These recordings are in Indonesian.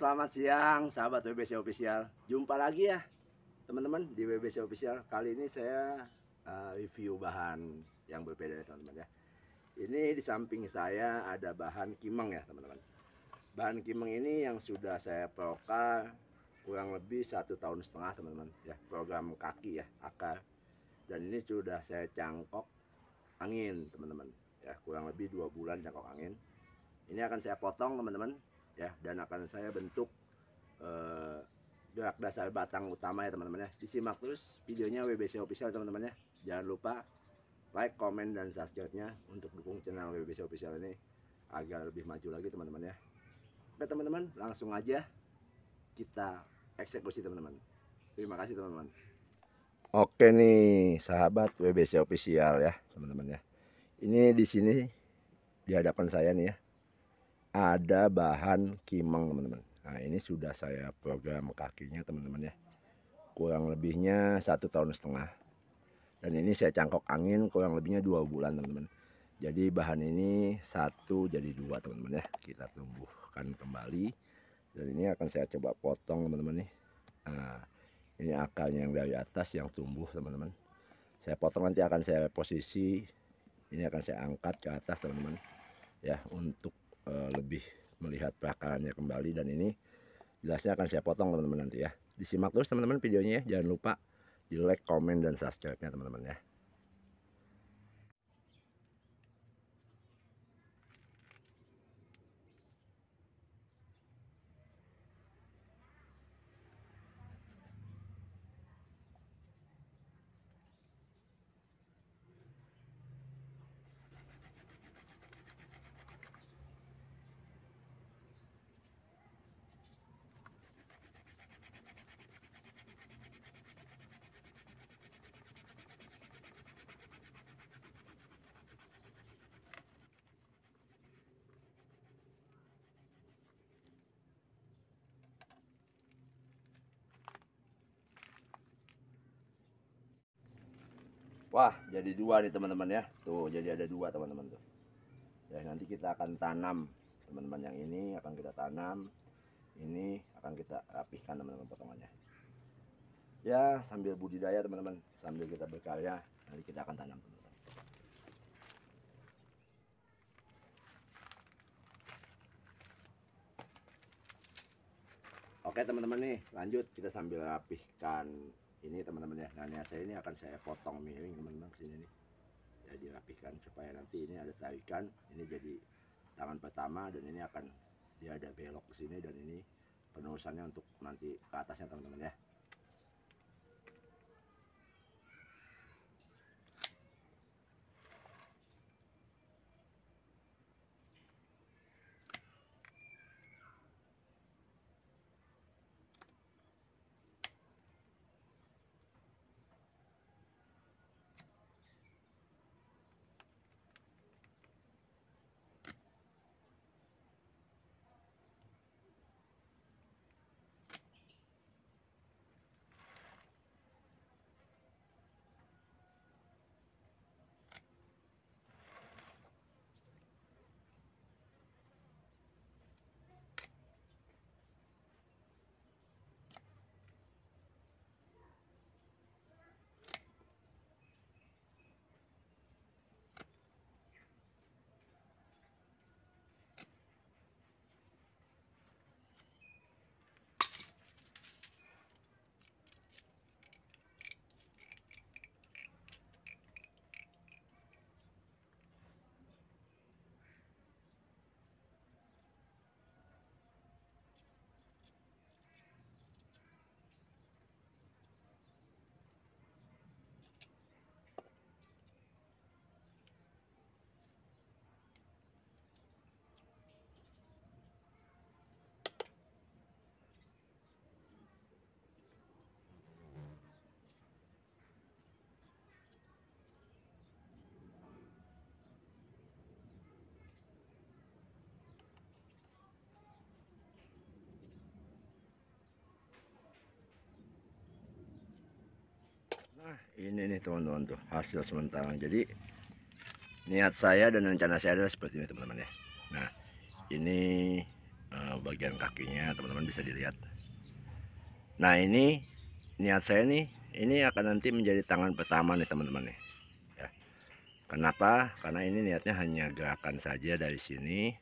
selamat siang sahabat WBC Official. Jumpa lagi ya teman-teman di WBC Official. Kali ini saya uh, review bahan yang berbeda ya teman-teman ya. Ini di samping saya ada bahan kimeng ya teman-teman. Bahan kimeng ini yang sudah saya proka kurang lebih satu tahun setengah teman-teman ya program kaki ya akar dan ini sudah saya cangkok angin teman-teman ya kurang lebih dua bulan cangkok angin ini akan saya potong teman-teman ya dan akan saya bentuk eh, gerak dasar batang utama ya teman-teman ya disimak terus videonya WBC official teman-teman ya jangan lupa like comment dan subscribe-nya untuk dukung channel WBC official ini agar lebih maju lagi teman-teman ya oke teman-teman langsung aja kita eksekusi teman-teman terima kasih teman-teman Oke nih sahabat WBC official ya teman-teman ya. Ini di sini di hadapan saya nih ya ada bahan kimeng teman-teman nah ini sudah saya program kakinya teman-teman ya kurang lebihnya satu tahun setengah dan ini saya cangkok angin kurang lebihnya dua bulan teman-teman jadi bahan ini satu jadi dua teman-teman ya kita tumbuhkan kembali dan ini akan saya coba potong teman-teman nih nah, ini akarnya yang dari atas yang tumbuh teman-teman saya potong nanti akan saya posisi ini akan saya angkat ke atas teman-teman ya untuk Eh, lebih melihat perakarannya kembali dan ini jelasnya akan saya potong teman-teman nanti ya. Disimak terus teman-teman videonya ya. Jangan lupa di like, komen, dan subscribe-nya teman-teman ya. Wah, jadi dua nih teman-teman ya. Tuh, jadi ada dua teman-teman tuh. Ya, nanti kita akan tanam teman-teman yang ini akan kita tanam. Ini akan kita rapihkan teman-teman potongannya. Ya, sambil budidaya teman-teman, sambil kita berkarya, nanti kita akan tanam teman-teman. Oke teman-teman nih lanjut kita sambil rapihkan ini teman-teman ya nah ini saya ini akan saya potong miring teman-teman kesini nih ya dirapikan supaya nanti ini ada tarikan ini jadi tangan pertama dan ini akan dia ada belok kesini sini dan ini penerusannya untuk nanti ke atasnya teman-teman ya Nah, ini nih teman-teman tuh hasil sementara. Jadi niat saya dan rencana saya adalah seperti ini teman-teman ya. Nah, ini uh, bagian kakinya teman-teman bisa dilihat. Nah, ini niat saya nih, ini akan nanti menjadi tangan pertama nih teman-teman nih. Ya. Kenapa? Karena ini niatnya hanya gerakan saja dari sini.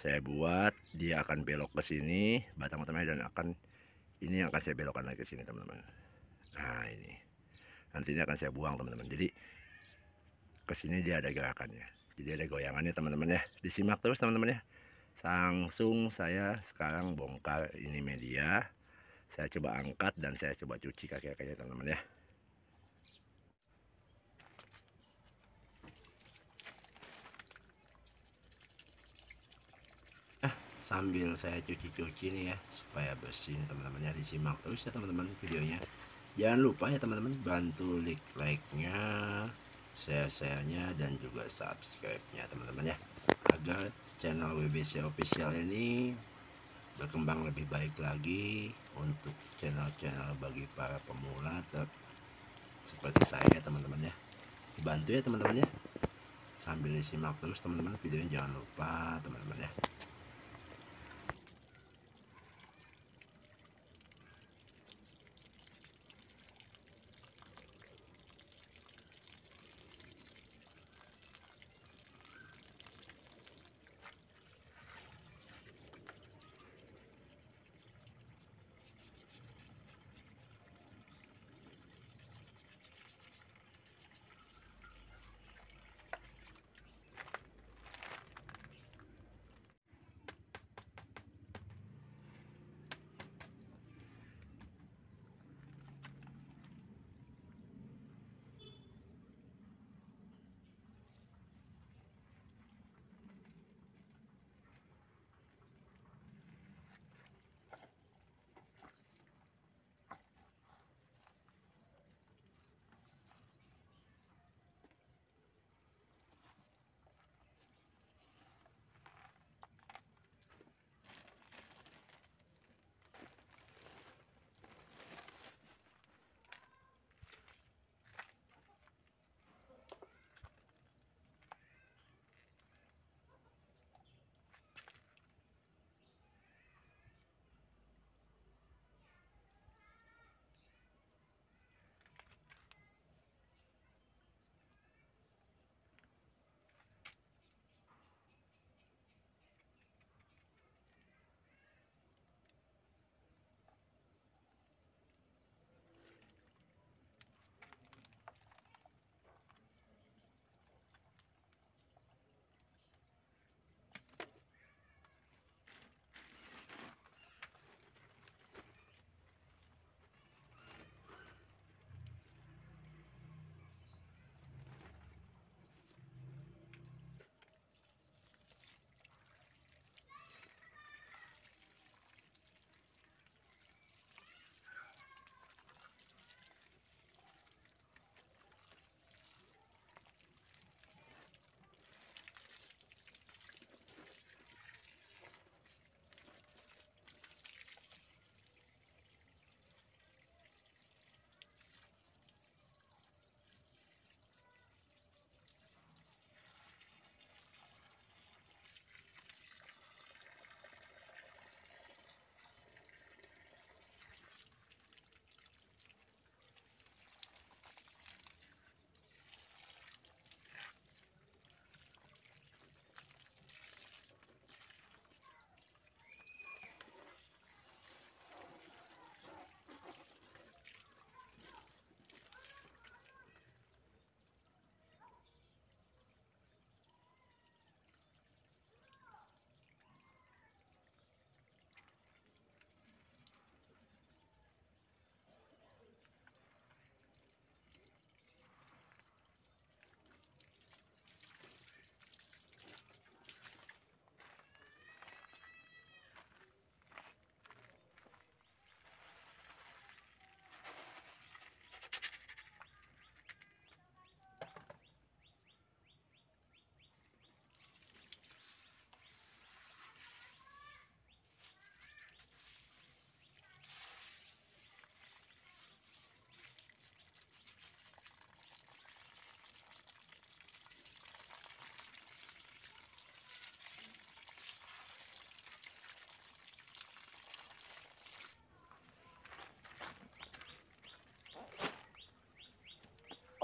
Saya buat, dia akan belok ke sini, batang utamanya dan akan ini yang akan saya belokkan lagi ke sini teman-teman. Nah, ini nantinya akan saya buang teman-teman jadi ke sini dia ada gerakannya jadi ada goyangannya teman-teman ya disimak terus teman-teman ya langsung saya sekarang bongkar ini media saya coba angkat dan saya coba cuci kaki-kakinya teman-teman ya eh, sambil saya cuci-cuci nih ya supaya bersih teman-teman ya disimak terus ya teman-teman videonya Jangan lupa ya teman-teman bantu like like-nya, share-share-nya dan juga subscribe-nya teman-teman ya. Agar channel WBC official ini berkembang lebih baik lagi untuk channel-channel bagi para pemula seperti saya teman-teman ya. bantu ya teman-teman ya. Sambil disimak terus teman-teman videonya jangan lupa teman-teman ya.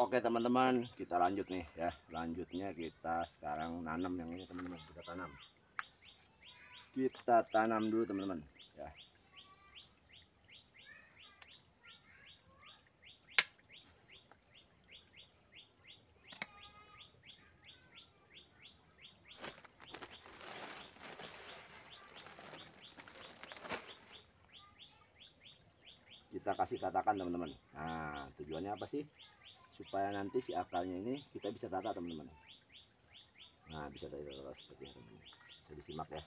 Oke teman-teman, kita lanjut nih ya. Lanjutnya kita sekarang nanam yang ini teman-teman, kita tanam. Kita tanam dulu teman-teman ya. kita kasih katakan teman-teman nah tujuannya apa sih supaya nanti si akarnya ini kita bisa tata teman-teman nah bisa tata, tata seperti ini teman-teman bisa disimak ya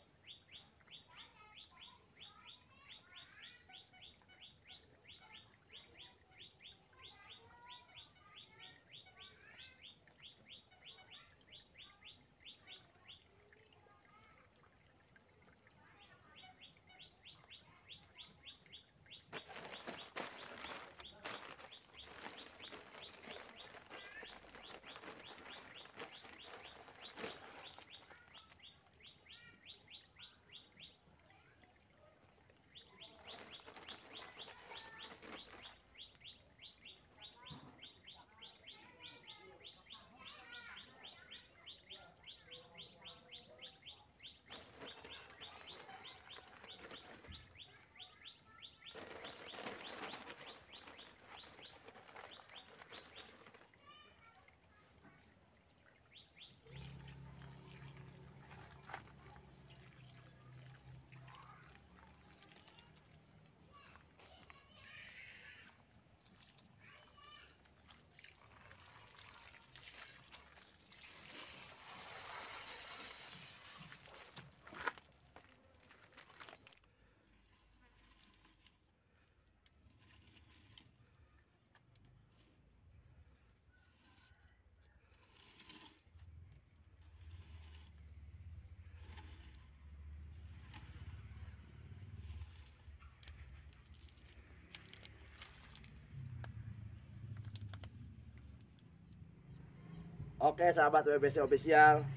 Oke sahabat WBC official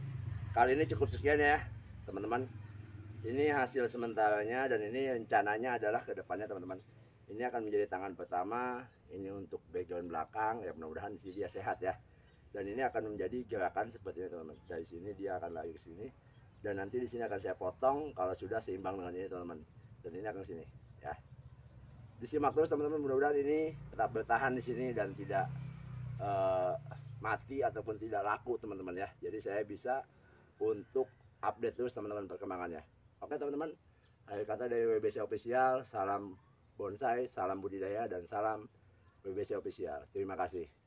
Kali ini cukup sekian ya teman-teman Ini hasil sementaranya dan ini rencananya adalah ke depannya teman-teman Ini akan menjadi tangan pertama Ini untuk background belakang ya mudah-mudahan sih dia sehat ya Dan ini akan menjadi gerakan seperti ini teman-teman Dari sini dia akan lari ke sini Dan nanti di sini akan saya potong kalau sudah seimbang dengan ini teman-teman Dan ini akan ke sini ya disimak terus teman-teman mudah-mudahan ini tetap bertahan di sini dan tidak uh, mati ataupun tidak laku teman-teman ya jadi saya bisa untuk update terus teman-teman perkembangannya oke teman-teman akhir kata dari WBC official salam bonsai salam budidaya dan salam WBC official terima kasih